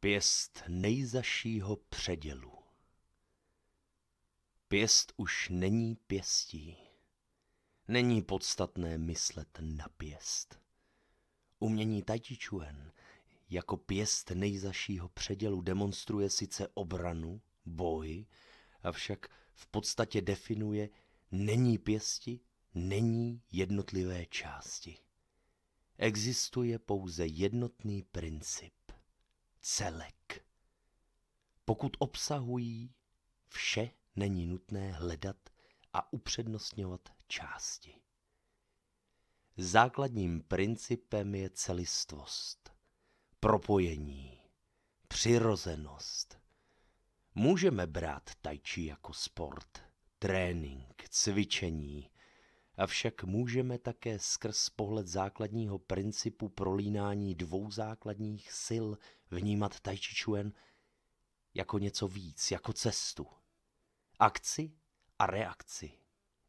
Pěst nejzašího předělu. Pěst už není pěstí. Není podstatné myslet na pěst. Umění Tai Chuan jako pěst nejzašího předělu demonstruje sice obranu, boj, avšak v podstatě definuje není pěsti, není jednotlivé části. Existuje pouze jednotný princip celek. Pokud obsahují vše, není nutné hledat a upřednostňovat části. Základním principem je celistvost, propojení, přirozenost. Můžeme brát tai jako sport, trénink, cvičení, Avšak můžeme také skrz pohled základního principu prolínání dvou základních sil vnímat Tai Chi Chuan jako něco víc, jako cestu. Akci a reakci.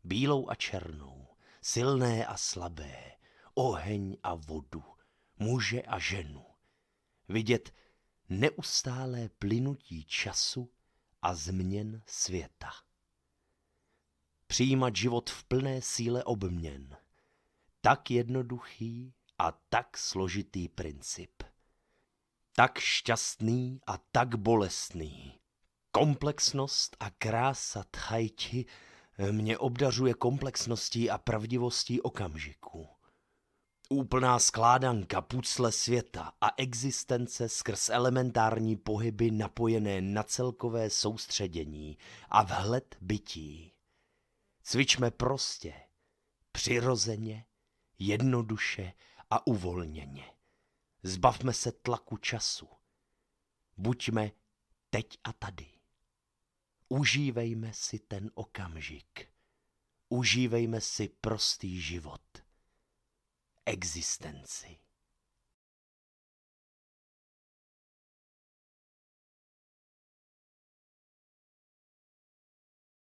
Bílou a černou. Silné a slabé. Oheň a vodu. Muže a ženu. Vidět neustálé plynutí času a změn světa přijímat život v plné síle obměn. Tak jednoduchý a tak složitý princip. Tak šťastný a tak bolestný. Komplexnost a krása tchajti mě obdařuje komplexností a pravdivostí okamžiku. Úplná skládanka pucle světa a existence skrz elementární pohyby napojené na celkové soustředění a vhled bytí. Cvičme prostě, přirozeně, jednoduše a uvolněně. Zbavme se tlaku času. Buďme teď a tady. Užívejme si ten okamžik. Užívejme si prostý život. Existenci.